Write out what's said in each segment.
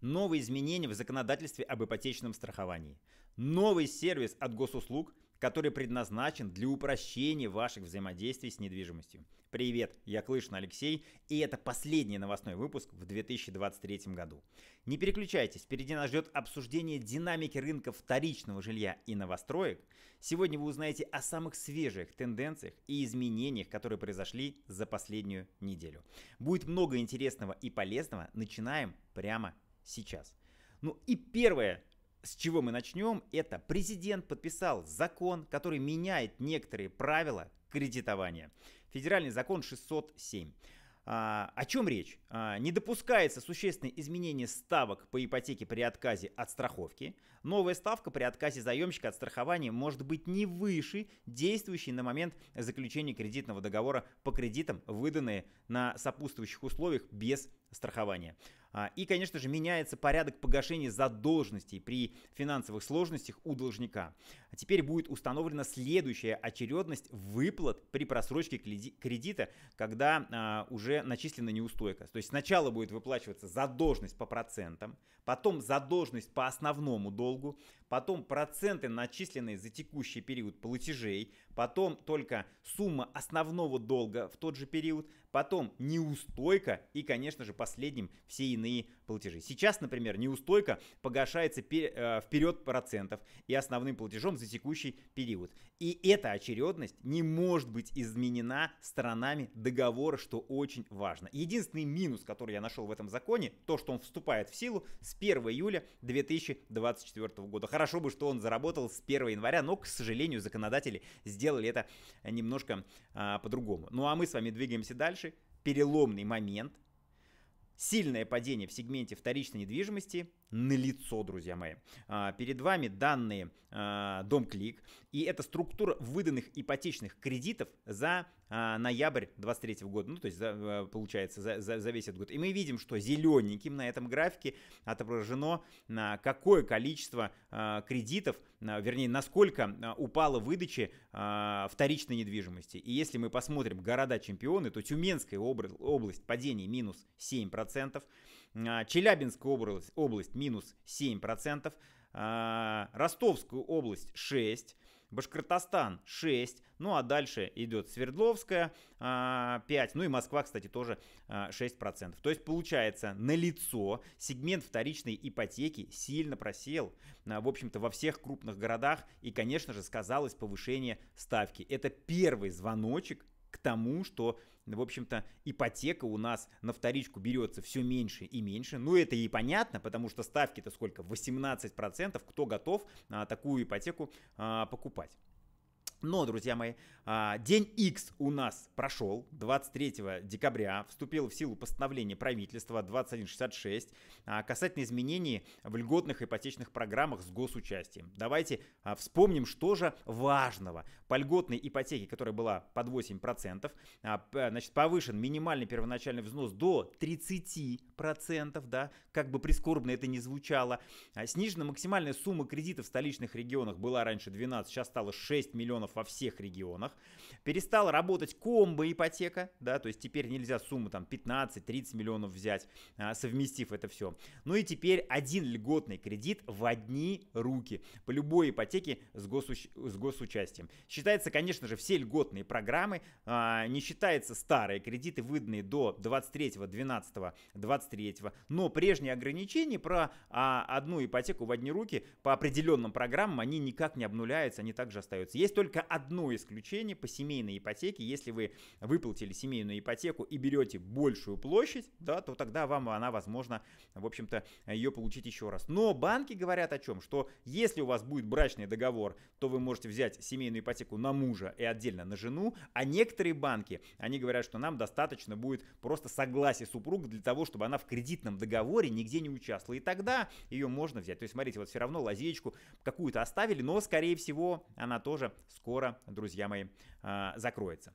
новые изменения в законодательстве об ипотечном страховании, новый сервис от госуслуг, который предназначен для упрощения ваших взаимодействий с недвижимостью. Привет, я Клышин Алексей, и это последний новостной выпуск в 2023 году. Не переключайтесь, впереди нас ждет обсуждение динамики рынка вторичного жилья и новостроек. Сегодня вы узнаете о самых свежих тенденциях и изменениях, которые произошли за последнюю неделю. Будет много интересного и полезного, начинаем прямо сейчас. Ну и первое, с чего мы начнем, это президент подписал закон, который меняет некоторые правила кредитования. Федеральный закон 607. А, о чем речь? А, не допускается существенное изменение ставок по ипотеке при отказе от страховки. Новая ставка при отказе заемщика от страхования может быть не выше действующей на момент заключения кредитного договора по кредитам, выданные на сопутствующих условиях без страхования. А, и, конечно же, меняется порядок погашения задолженностей при финансовых сложностях у должника. А теперь будет установлена следующая очередность выплат при просрочке кредита, когда а, уже начислена неустойка. То есть сначала будет выплачиваться задолженность по процентам, потом задолженность по основному долгу, потом проценты, начисленные за текущий период платежей, потом только сумма основного долга в тот же период, Потом неустойка и, конечно же, последним все иные платежи. Сейчас, например, неустойка погашается э, вперед процентов и основным платежом за текущий период. И эта очередность не может быть изменена сторонами договора, что очень важно. Единственный минус, который я нашел в этом законе, то, что он вступает в силу с 1 июля 2024 года. Хорошо бы, что он заработал с 1 января, но, к сожалению, законодатели сделали это немножко а, по-другому. Ну а мы с вами двигаемся дальше дальше переломный момент, сильное падение в сегменте вторичной недвижимости налицо, друзья мои. А, перед вами данные а, Дом Клик, и это структура выданных ипотечных кредитов за а, ноябрь 23 года, ну, то есть, за, э, получается, за, за, за весь этот год. И мы видим, что зелененьким на этом графике отображено, на какое количество кредитов, вернее, насколько упала выдача вторичной недвижимости. И если мы посмотрим города-чемпионы, то Тюменская область падение минус 7%, а, Челябинская область, область минус 7%, а, Ростовскую область 6%, Башкортостан 6, ну а дальше идет Свердловская 5, а, ну и Москва, кстати, тоже 6%. То есть получается на лицо сегмент вторичной ипотеки сильно просел, в общем-то, во всех крупных городах и, конечно же, сказалось повышение ставки. Это первый звоночек к тому, что в общем-то, ипотека у нас на вторичку берется все меньше и меньше. Ну, это и понятно, потому что ставки-то сколько? 18%. Кто готов а, такую ипотеку а, покупать? Но, друзья мои, а, день X у нас прошел 23 декабря, вступило в силу постановление правительства 2166 а, касательно изменений в льготных ипотечных программах с госучастием. Давайте а, вспомним, что же важного. По льготной ипотеке, которая была под 8%, значит, повышен минимальный первоначальный взнос до 30%, да, как бы прискорбно это ни звучало. Снижена максимальная сумма кредитов в столичных регионах была раньше 12, сейчас стало 6 миллионов регионов во всех регионах. Перестала работать комбо-ипотека, да, то есть теперь нельзя сумму там 15-30 миллионов взять, а, совместив это все. Ну и теперь один льготный кредит в одни руки по любой ипотеке с, госуч... с госучастием. Считается, конечно же, все льготные программы, а, не считается старые кредиты, выданные до 23 12 23 но прежние ограничения про а, одну ипотеку в одни руки по определенным программам, они никак не обнуляются, они также остаются. Есть только только одно исключение по семейной ипотеке. Если вы выплатили семейную ипотеку и берете большую площадь, да, то тогда вам она, возможно, в общем-то, ее получить еще раз. Но банки говорят о чем? Что если у вас будет брачный договор, то вы можете взять семейную ипотеку на мужа и отдельно на жену, а некоторые банки, они говорят, что нам достаточно будет просто согласия супруга для того, чтобы она в кредитном договоре нигде не участвовала. И тогда ее можно взять. То есть, смотрите, вот все равно лазечку какую-то оставили, но, скорее всего, она тоже скоро скоро, друзья мои, а, закроется.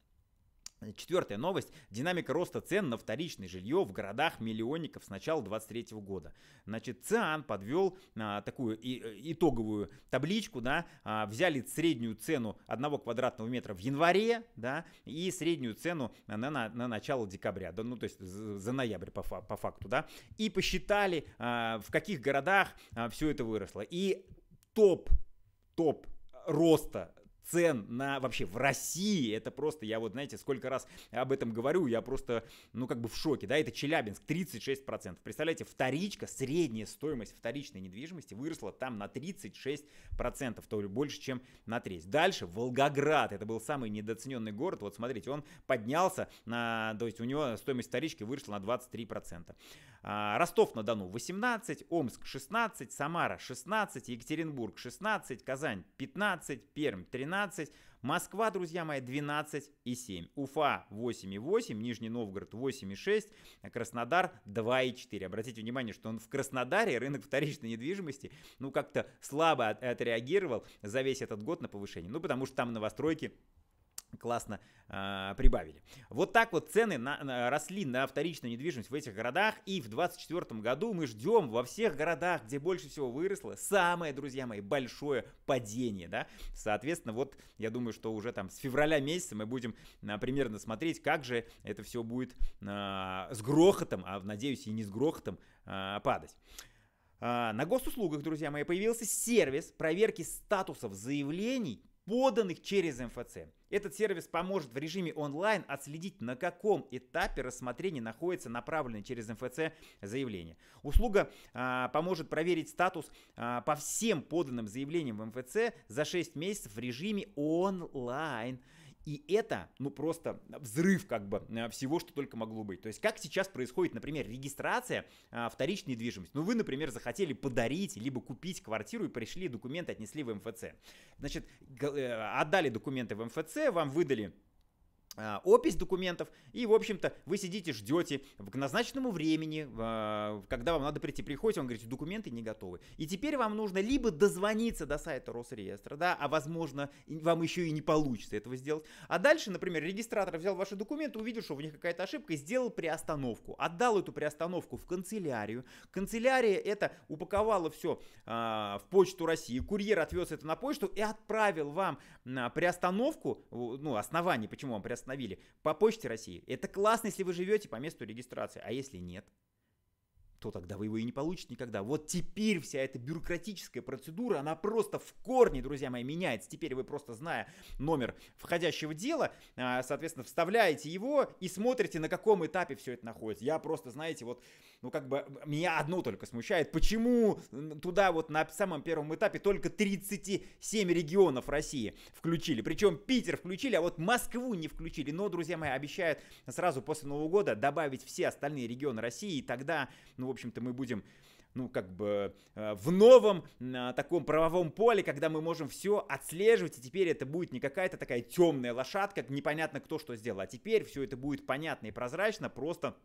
Четвертая новость. Динамика роста цен на вторичное жилье в городах-миллионников с начала 2023 года. Значит, ЦИАН подвел а, такую и, итоговую табличку, да, а, взяли среднюю цену одного квадратного метра в январе, да, и среднюю цену на, на, на начало декабря, да, ну, то есть за ноябрь по, по факту, да, и посчитали, а, в каких городах а, все это выросло. И топ, топ роста цен на вообще в России. Это просто, я вот, знаете, сколько раз об этом говорю, я просто, ну, как бы в шоке, да, это Челябинск, 36%. Представляете, вторичка, средняя стоимость вторичной недвижимости выросла там на 36%, то ли больше, чем на треть. Дальше Волгоград, это был самый недооцененный город, вот смотрите, он поднялся, на, то есть у него стоимость вторички выросла на 23%. А, Ростов-на-Дону 18, Омск 16, Самара 16, Екатеринбург 16, Казань 15, Пермь 13, 12, Москва, друзья мои, и 12,7, Уфа и 8,8, Нижний Новгород и 8,6, Краснодар и 2,4. Обратите внимание, что он в Краснодаре, рынок вторичной недвижимости, ну как-то слабо отреагировал за весь этот год на повышение, ну потому что там новостройки классно э, прибавили. Вот так вот цены на, на, росли на вторичную недвижимость в этих городах, и в 2024 году мы ждем во всех городах, где больше всего выросло, самое, друзья мои, большое падение, да. Соответственно, вот я думаю, что уже там с февраля месяца мы будем а, примерно смотреть, как же это все будет а, с грохотом, а надеюсь и не с грохотом а, падать. А, на госуслугах, друзья мои, появился сервис проверки статусов заявлений поданных через МФЦ. Этот сервис поможет в режиме онлайн отследить, на каком этапе рассмотрения находится направленное через МФЦ заявление. Услуга а, поможет проверить статус а, по всем поданным заявлениям в МФЦ за 6 месяцев в режиме онлайн. И это, ну просто взрыв как бы э, всего, что только могло быть. То есть как сейчас происходит, например, регистрация а, вторичной недвижимости. Ну вы, например, захотели подарить, либо купить квартиру и пришли, документы отнесли в МФЦ. Значит, э, отдали документы в МФЦ, вам выдали а, опись документов, и, в общем-то, вы сидите, ждете к назначенному времени, а, когда вам надо прийти, приходите, он говорит, документы не готовы. И теперь вам нужно либо дозвониться до сайта Росреестра, да, а, возможно, вам еще и не получится этого сделать, а дальше, например, регистратор взял ваши документы, увидел, что в них какая-то ошибка, сделал приостановку, отдал эту приостановку в канцелярию, канцелярия это упаковала все а, в почту России, курьер отвез это на почту и отправил вам приостановку, ну, основание, почему вам приостановку, остановили. По почте России. Это классно, если вы живете по месту регистрации. А если нет, то тогда вы его и не получите никогда. Вот теперь вся эта бюрократическая процедура, она просто в корне, друзья мои, меняется. Теперь вы просто, зная номер входящего дела, а, соответственно, вставляете его и смотрите, на каком этапе все это находится. Я просто, знаете, вот ну, как бы, меня одно только смущает. Почему туда вот на самом первом этапе только 37 регионов России включили? Причем Питер включили, а вот Москву не включили. Но, друзья мои, обещают сразу после Нового года добавить все остальные регионы России, и тогда, ну, в общем-то, мы будем ну, как бы э, в новом а, таком правовом поле, когда мы можем все отслеживать, и теперь это будет не какая-то такая темная лошадка, непонятно кто что сделал, а теперь все это будет понятно и прозрачно, просто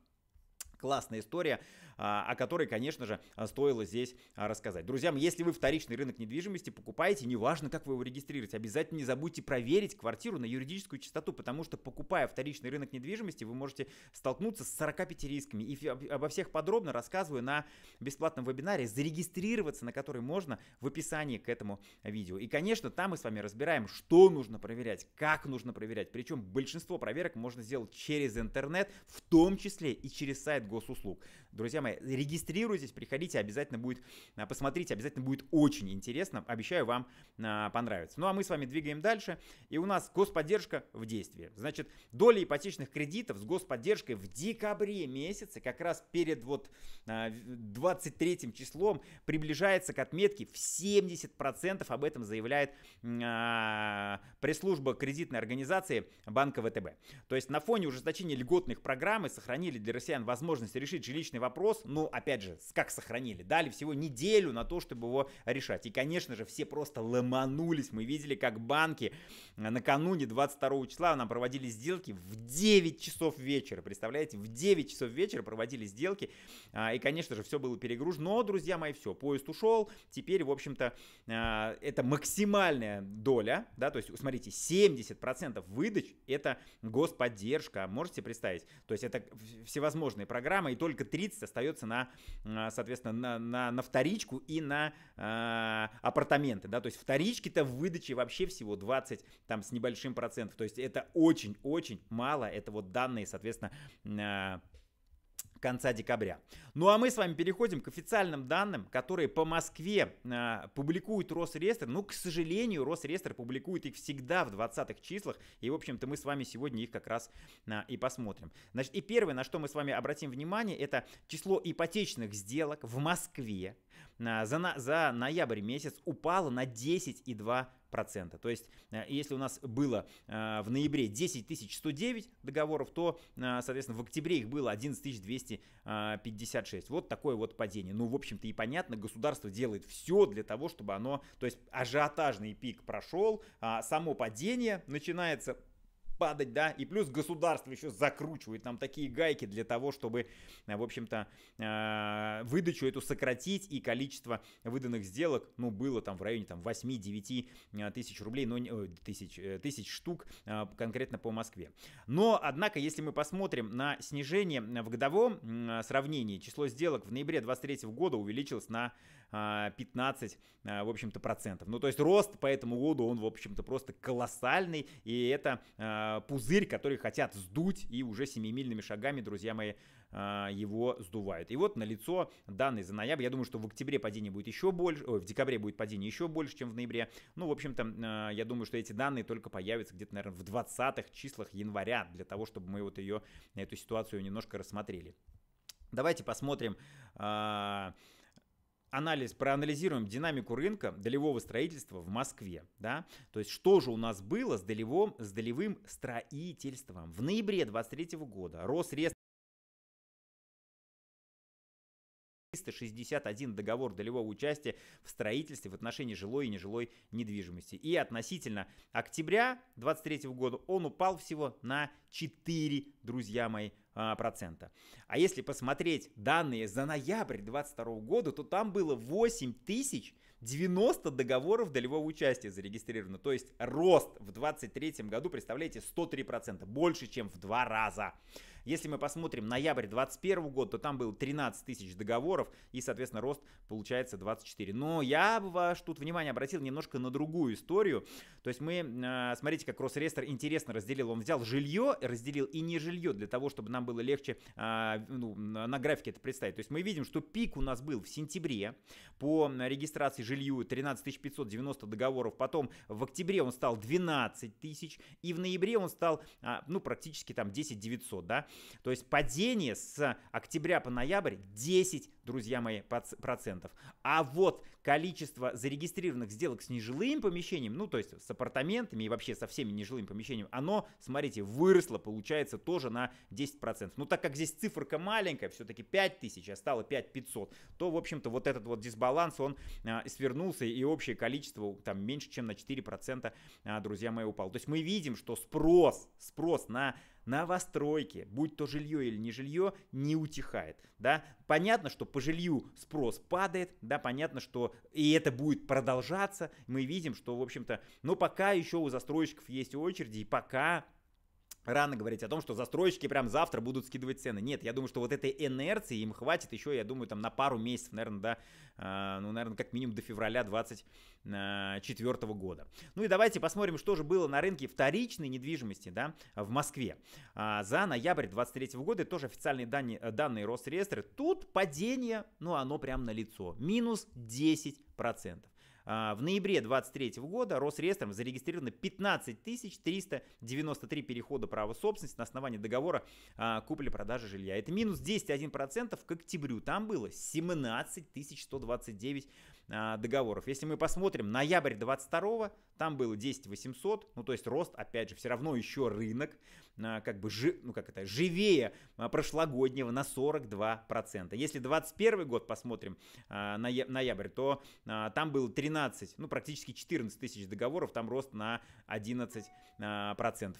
Классная история, а, о которой, конечно же, стоило здесь а, рассказать. Друзьям, если вы вторичный рынок недвижимости покупаете, неважно, как вы его регистрируете, обязательно не забудьте проверить квартиру на юридическую чистоту, потому что, покупая вторичный рынок недвижимости, вы можете столкнуться с 45 рисками. И обо всех подробно рассказываю на бесплатном вебинаре, зарегистрироваться на который можно в описании к этому видео. И, конечно, там мы с вами разбираем, что нужно проверять, как нужно проверять. Причем большинство проверок можно сделать через интернет, в том числе и через сайт госуслуг. Друзья мои, регистрируйтесь, приходите, обязательно будет, а, посмотрите, обязательно будет очень интересно, обещаю вам а, понравится. Ну а мы с вами двигаем дальше, и у нас господдержка в действии. Значит, доля ипотечных кредитов с господдержкой в декабре месяце, как раз перед вот 23 а, числом, приближается к отметке в 70%, об этом заявляет пресс-служба кредитной организации банка ВТБ. То есть на фоне ужесточения льготных программ и сохранили для россиян возможность решить жилищный вечный вопрос, но, опять же, как сохранили, дали всего неделю на то, чтобы его решать. И, конечно же, все просто ломанулись, мы видели, как банки э, накануне 22 числа нам проводили сделки в 9 часов вечера, представляете, в 9 часов вечера проводили сделки, а, и, конечно же, все было перегружено, но, друзья мои, все, поезд ушел, теперь, в общем-то, э, это максимальная доля, да, то есть, смотрите, 70% выдач — это господдержка, можете представить, то есть это всевозможные программы, и только 30 30 остается на, а, соответственно, на, на, на вторичку и на э, апартаменты, да, то есть вторички-то в выдаче вообще всего 20 там с небольшим процентов, то есть это очень-очень мало, это вот данные, соответственно, э, конца декабря. Ну а мы с вами переходим к официальным данным, которые по Москве э, публикует Росреестр. Ну, к сожалению, Росреестр публикует их всегда в 20-х числах. И, в общем-то, мы с вами сегодня их как раз э, и посмотрим. Значит, и первое, на что мы с вами обратим внимание, это число ипотечных сделок в Москве э, за, на, за ноябрь месяц упало на 10,2% процента. То есть, э, если у нас было э, в ноябре 10 109 договоров, то, э, соответственно, в октябре их было 11 256. Вот такое вот падение. Ну, в общем-то, и понятно, государство делает все для того, чтобы оно... То есть, ажиотажный пик прошел, а само падение начинается падать, да, и плюс государство еще закручивает нам такие гайки для того, чтобы, э, в общем-то, э, выдачу эту сократить и количество выданных сделок, ну, было там в районе там 8-9 э, тысяч рублей, но тысяч, тысяч штук конкретно по Москве. Но, однако, если мы посмотрим на снижение в годовом сравнении, число сделок в ноябре 23 года увеличилось на 15, а, а, в общем-то, процентов. Ну, то есть рост по этому году, он, в общем-то, просто колоссальный, и это а, пузырь, который хотят сдуть, и уже семимильными шагами, друзья мои, его сдувают. И вот на лицо данные за ноябрь. Я думаю, что в октябре падение будет еще больше, ой, в декабре будет падение еще больше, чем в ноябре. Ну, в общем-то, я думаю, что эти данные только появятся где-то, наверное, в 20-х числах января, для того, чтобы мы вот ее, эту ситуацию немножко рассмотрели. Давайте посмотрим. Э- анализ, проанализируем динамику рынка долевого строительства в Москве, да, то есть что же у нас было с долевым, с долевым строительством. В ноябре 2023 года рост рез 361 договор долевого участия в строительстве в отношении жилой и нежилой недвижимости. И относительно октября 2023 года он упал всего на 4, друзья мои, а, процента. А если посмотреть данные за ноябрь 2022 года, то там было 8090 договоров долевого участия зарегистрировано. То есть рост в 2023 году, представляете, 103%, больше, чем в два раза. Если мы посмотрим ноябрь 2021 года, то там было 13 тысяч договоров и, соответственно, рост получается 24. Но я бы ваш тут внимание обратил немножко на другую историю. То есть мы, э, смотрите, как Росреестр интересно разделил. Он взял жилье, разделил и не жилье для того, чтобы нам было легче а, ну, на графике это представить. То есть мы видим, что пик у нас был в сентябре по регистрации жилью 13 590 договоров, потом в октябре он стал 12 тысяч, и в ноябре он стал, а, ну, практически там 10 900, да, то есть падение с октября по ноябрь 10 друзья мои, процентов. А вот количество зарегистрированных сделок с нежилым помещением, ну, то есть с апартаментами и вообще со всеми нежилым помещением, оно, смотрите, выросло, получается, тоже на 10%. Ну, так как здесь циферка маленькая, все-таки 5000, а стало 5500, то, в общем-то, вот этот вот дисбаланс, он а, свернулся, и общее количество там меньше, чем на 4%, а, друзья мои, упало. То есть мы видим, что спрос, спрос на новостройки, будь то жилье или не жилье, не утихает, да. Понятно, что по жилью спрос падает, да, понятно, что и это будет продолжаться, мы видим, что, в общем-то, но пока еще у застройщиков есть очереди, и пока рано говорить о том, что застройщики прям завтра будут скидывать цены. Нет, я думаю, что вот этой инерции им хватит еще, я думаю, там на пару месяцев, наверное, да, а, ну, наверное, как минимум до февраля 2024 года. Ну и давайте посмотрим, что же было на рынке вторичной недвижимости, да, в Москве. А, за ноябрь 23 года, тоже официальные данные, данные Росреестра, тут падение, ну, оно прям на лицо. Минус 10%. А, в ноябре 2023 года Росреестром зарегистрировано 15 393 перехода права собственности на основании договора а, купли-продажи жилья. Это минус 10,1% к октябрю. Там было 17 129 а, договоров. Если мы посмотрим ноябрь 22 там было 10 800, ну то есть рост, опять же, все равно еще рынок. А, как бы, жи, ну как это, живее а, прошлогоднего на 42%. Если 2021 год посмотрим, а, ноябрь, то там было 13, ну практически 14 тысяч договоров, там рост на 11%.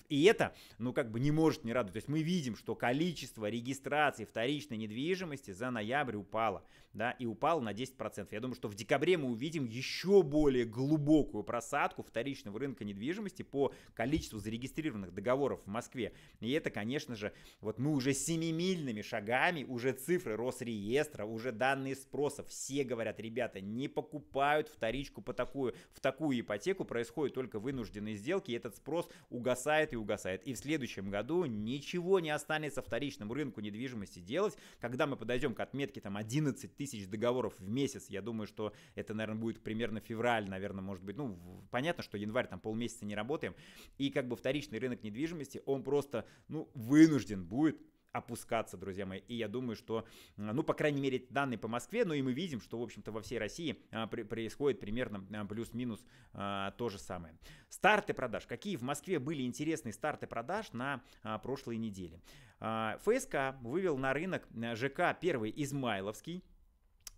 И это, ну как бы не может не радовать. То есть мы видим, что количество регистраций вторичной недвижимости за ноябрь упало, да, и упало на 10%. Я думаю, что в декабре мы увидим еще более глубокую просадку вторичного рынка недвижимости по количеству зарегистрированных договоров в Москве. И это, конечно же, вот мы уже семимильными шагами, уже цифры Росреестра, уже данные спроса, все говорят, ребята, не покупают вторичку по такую, в такую ипотеку, происходят только вынужденные сделки, и этот спрос угасает и угасает. И в следующем году ничего не останется вторичному рынку недвижимости делать, когда мы подойдем к отметке там 11 тысяч договоров в месяц, я думаю, что это, наверное, будет примерно февраль, наверное, может быть, ну, понятно, что январь там полмесяца не работаем, и как бы вторичный рынок недвижимости, он просто просто, ну, вынужден будет опускаться, друзья мои. И я думаю, что, а, ну, по крайней мере, данные по Москве, но ну, и мы видим, что, в общем-то, во всей России а, при, происходит примерно а, плюс-минус а, то же самое. Старты продаж. Какие в Москве были интересные старты продаж на а, прошлой неделе? А, ФСК вывел на рынок ЖК первый Измайловский.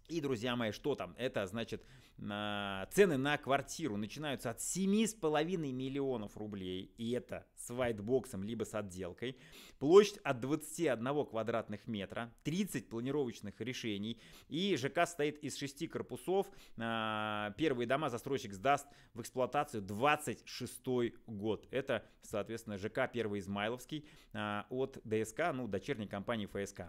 И, друзья мои, что там? Это, значит, цены на квартиру начинаются от 7,5 миллионов рублей, и это с вайтбоксом, либо с отделкой. Площадь от 21 квадратных метра, 30 планировочных решений, и ЖК состоит из 6 корпусов. А, первые дома застройщик сдаст в эксплуатацию 26 год. Это, соответственно, ЖК первый Измайловский а, от ДСК, ну, дочерней компании ФСК.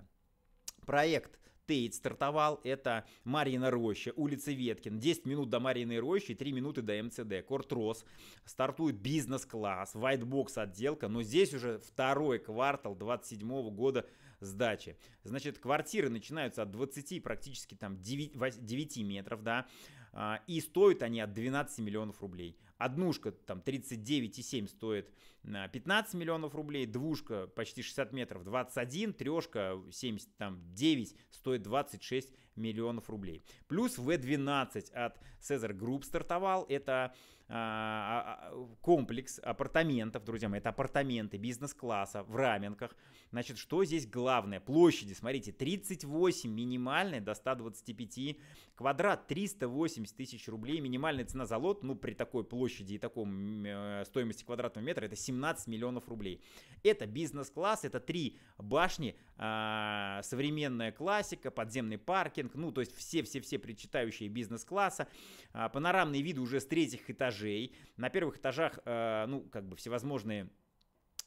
Проект Тейт стартовал, это Марьина Роща, улица Веткин, 10 минут до Мариной Рощи, 3 минуты до МЦД, Кортрос, стартует бизнес-класс, вайтбокс отделка, но здесь уже второй квартал 27 года сдачи. Значит, квартиры начинаются от 20, практически там 9, 9 метров, да, а, и стоят они от 12 миллионов рублей. Однушка там 39,7 стоит 15 э, миллионов рублей, двушка почти 60 метров 21, трешка 79 стоит 26 миллионов рублей. Плюс В12 от Cesar Group стартовал. Это а, а, комплекс апартаментов, друзья мои. Это апартаменты бизнес-класса в раменках. Значит, что здесь главное? Площади, смотрите, 38 минимальные до 125 квадрат, 380 тысяч рублей. Минимальная цена за лот, ну, при такой площади и таком э, стоимости квадратного метра, это 17 миллионов рублей. Это бизнес-класс, это три башни, э, современная классика, подземный паркер, паркинг, ну, то есть все-все-все причитающие бизнес-класса, а, панорамные виды уже с третьих этажей. На первых этажах, э, ну, как бы всевозможные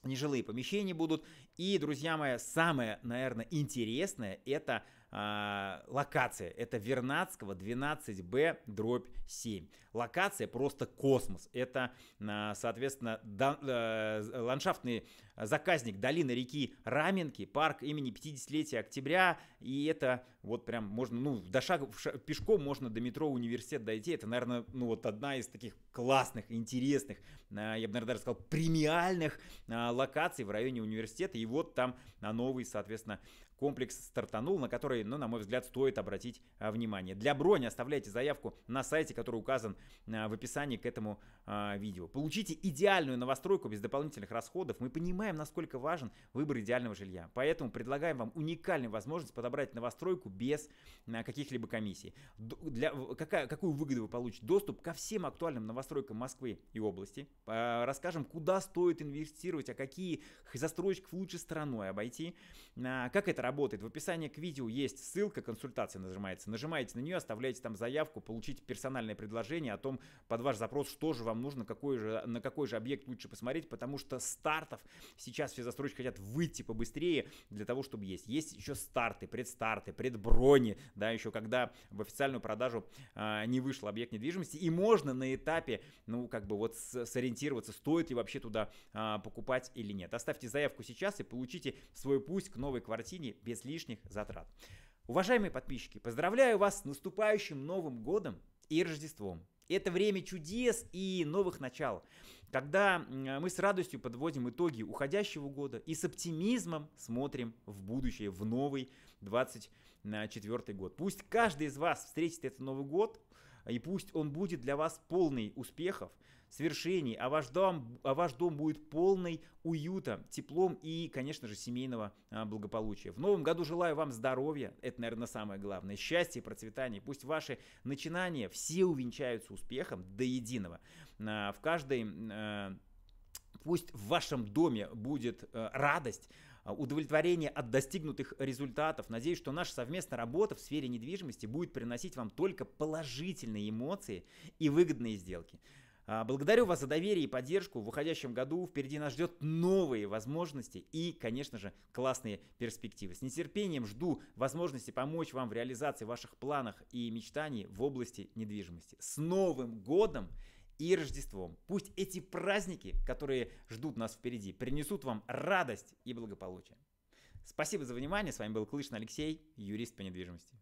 нежилые помещения будут. И, друзья мои, самое, наверное, интересное это а, локация. Это Вернадского 12Б дробь 7. Локация просто космос. Это, а, соответственно, да, а, ландшафтный заказник долины реки Раменки, парк имени 50-летия октября. И это вот прям можно, ну, до шага, пешком можно до метро университет дойти. Это, наверное, ну вот одна из таких классных, интересных, а, я бы, наверное, даже сказал, премиальных а, локаций в районе университета. И вот там на новый, соответственно, комплекс стартанул, на который, ну, на мой взгляд, стоит обратить а, внимание. Для брони оставляйте заявку на сайте, который указан а, в описании к этому а, видео. Получите идеальную новостройку без дополнительных расходов. Мы понимаем, насколько важен выбор идеального жилья. Поэтому предлагаем вам уникальную возможность подобрать новостройку без каких-либо комиссий. Для, какая, какую выгоду вы получите? Доступ ко всем актуальным новостройкам Москвы и области. Расскажем, куда стоит инвестировать, а какие застройщиков лучше стороной обойти, как это работает работает. В описании к видео есть ссылка, консультация нажимается. Нажимаете на нее, оставляете там заявку, получите персональное предложение о том, под ваш запрос, что же вам нужно, какой же, на какой же объект лучше посмотреть, потому что стартов сейчас все застройщики хотят выйти побыстрее для того, чтобы есть. Есть еще старты, предстарты, предброни, да, еще когда в официальную продажу э, не вышел объект недвижимости, и можно на этапе, ну, как бы вот сориентироваться, стоит ли вообще туда э, покупать или нет. Оставьте заявку сейчас и получите свой путь к новой квартире, без лишних затрат. Уважаемые подписчики, поздравляю вас с наступающим Новым годом и Рождеством. Это время чудес и новых начал, когда мы с радостью подводим итоги уходящего года и с оптимизмом смотрим в будущее, в новый 24 год. Пусть каждый из вас встретит этот Новый год, и пусть он будет для вас полный успехов, свершений, а ваш дом, а ваш дом будет полный уюта, теплом и, конечно же, семейного а, благополучия. В новом году желаю вам здоровья, это, наверное, самое главное, счастья процветания. Пусть ваши начинания все увенчаются успехом до единого. А, в каждой а, Пусть в вашем доме будет радость, удовлетворение от достигнутых результатов. Надеюсь, что наша совместная работа в сфере недвижимости будет приносить вам только положительные эмоции и выгодные сделки. А, благодарю вас за доверие и поддержку. В выходящем году впереди нас ждет новые возможности и, конечно же, классные перспективы. С нетерпением жду возможности помочь вам в реализации ваших планов и мечтаний в области недвижимости. С Новым годом и Рождеством. Пусть эти праздники, которые ждут нас впереди, принесут вам радость и благополучие. Спасибо за внимание. С вами был Клышин Алексей, юрист по недвижимости.